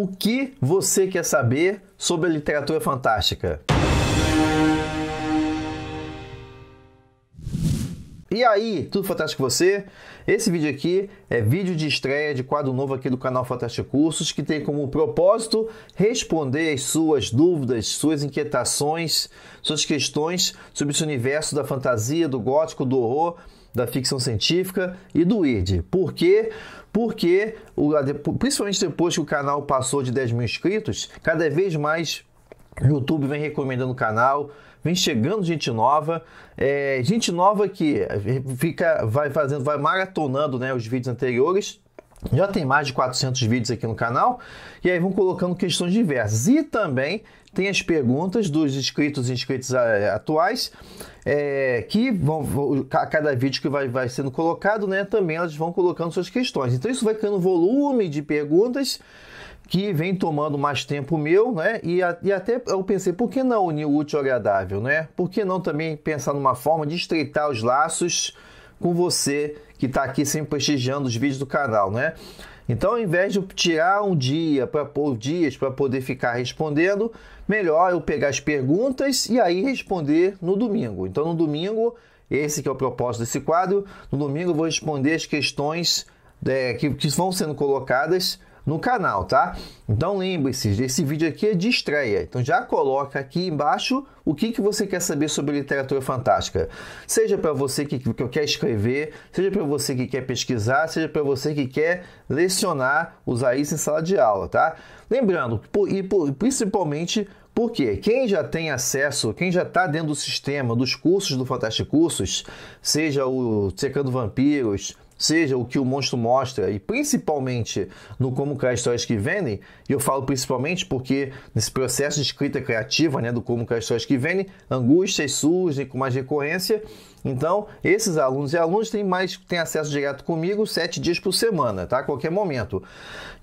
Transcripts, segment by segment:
O que você quer saber sobre a literatura fantástica? E aí, tudo fantástico com você? Esse vídeo aqui é vídeo de estreia de quadro novo aqui do canal Fantástico Cursos, que tem como propósito responder as suas dúvidas, suas inquietações, suas questões sobre esse universo da fantasia, do gótico, do horror, da ficção científica e do weird. Por quê? Porque, principalmente depois que o canal passou de 10 mil inscritos, cada vez mais YouTube vem recomendando o canal, vem chegando gente nova, é, gente nova que é, fica, vai fazendo, vai maratonando né, os vídeos anteriores. Já tem mais de 400 vídeos aqui no canal e aí vão colocando questões diversas. E também tem as perguntas dos inscritos e inscritas é, atuais, é, que vão, a cada vídeo que vai, vai sendo colocado, né, também elas vão colocando suas questões. Então isso vai criando volume de perguntas que vem tomando mais tempo meu, né? E, a, e, até eu pensei, por que não unir o útil ao agradável, né? Por que não também pensar numa forma de estreitar os laços com você que está aqui sempre prestigiando os vídeos do canal, né? Então, ao invés de tirar um dia para pôr dias para poder ficar respondendo, melhor eu pegar as perguntas e aí responder no domingo. Então, no domingo, esse que é o propósito desse quadro, no domingo eu vou responder as questões é, que, que vão sendo colocadas no canal, tá? Então lembre-se, esse vídeo aqui é de estreia, então já coloca aqui embaixo o que, que você quer saber sobre literatura fantástica. Seja para você que, que quer escrever, seja para você que quer pesquisar, seja para você que quer lecionar, usar isso em sala de aula, tá? Lembrando, por, e por, principalmente porque quem já tem acesso, quem já está dentro do sistema dos cursos do Fantástico Cursos, seja o Secando Vampiros, seja o que o monstro mostra, e principalmente no como criar histórias que vendem, e eu falo principalmente porque nesse processo de escrita criativa, né, do como criar histórias que vendem, angústias surgem com mais recorrência, então esses alunos e alunos têm mais têm acesso direto comigo sete dias por semana, tá? A qualquer momento.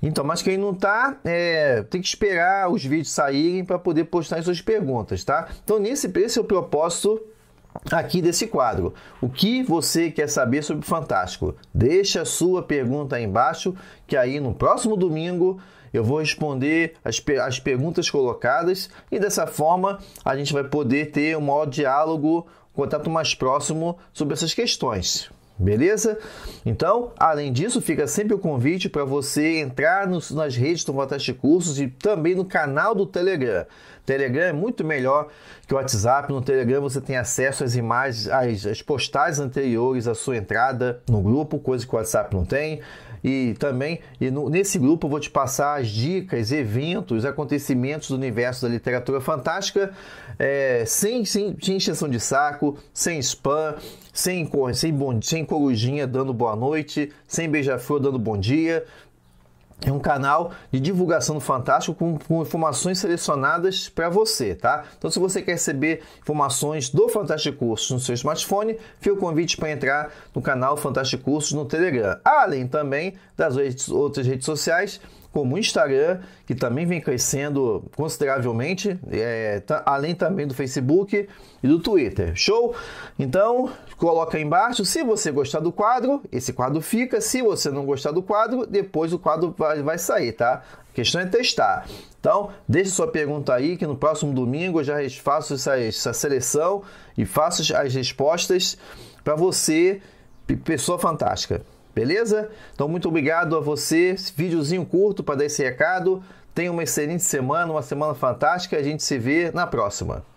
Então, mas quem não tá, é, tem que esperar os vídeos saírem para poder postar as suas perguntas, tá? Então nesse esse é o propósito aqui desse quadro. O que você quer saber sobre o Fantástico? Deixa a sua pergunta aí embaixo, que aí no próximo domingo eu vou responder as, as perguntas colocadas e dessa forma a gente vai poder ter um maior diálogo, um contato mais próximo sobre essas questões. Beleza? Então, além disso, fica sempre o convite para você entrar nos, nas redes do Fantástico Cursos e também no canal do Telegram. Telegram é muito melhor que o WhatsApp. No Telegram você tem acesso às imagens, às, às postagens anteriores, à sua entrada no grupo, coisa que o WhatsApp não tem. E também, e no, nesse grupo eu vou te passar as dicas, eventos, acontecimentos do universo da literatura fantástica, é, sem, sem, sem de saco, sem spam, sem, sem, bom, sem corujinha dando boa noite, sem beija-flor dando bom dia, é um canal de divulgação do Fantástico com, com informações selecionadas para você, tá? Então, se você quer receber informações do Fantástico Cursos no seu smartphone, fica o convite para entrar no canal Fantástico Cursos no Telegram, além também das outras redes sociais como o Instagram, que também vem crescendo consideravelmente, é, tá, além também do Facebook e do Twitter. Show? Então, coloca aí embaixo. Se você gostar do quadro, esse quadro fica. Se você não gostar do quadro, depois o quadro vai, vai sair, tá? A questão é testar. Então, deixe sua pergunta aí, que no próximo domingo eu já faço essa, essa seleção e faço as respostas para você, pessoa fantástica. Beleza? Então, muito obrigado a você. videozinho curto para dar esse recado. Tenha uma excelente semana, uma semana fantástica. A gente se vê na próxima.